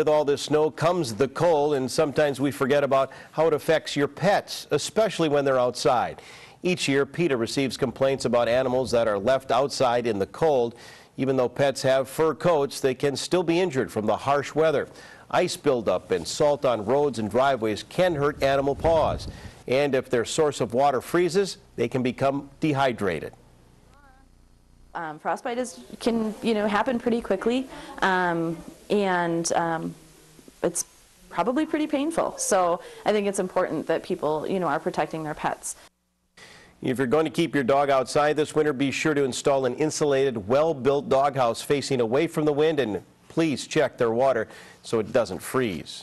with all this snow comes the cold, and sometimes we forget about how it affects your pets, especially when they're outside. Each year, PETA receives complaints about animals that are left outside in the cold. Even though pets have fur coats, they can still be injured from the harsh weather. Ice buildup and salt on roads and driveways can hurt animal paws. And if their source of water freezes, they can become dehydrated um, frostbite is can you know happen pretty quickly, um, and um, it's probably pretty painful. So I think it's important that people you know are protecting their pets. If you're going to keep your dog outside this winter, be sure to install an insulated, well-built doghouse facing away from the wind, and please check their water so it doesn't freeze.